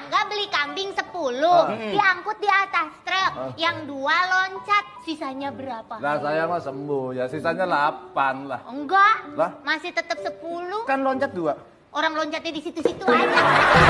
tetangga beli kambing 10, ah. hmm. diangkut di atas truk, okay. Ah. yang dua loncat, sisanya berapa? Lah saya mah sembuh ya, sisanya 8 lah. Enggak, lah? masih tetap 10. Kan loncat dua. Orang loncatnya di situ-situ aja.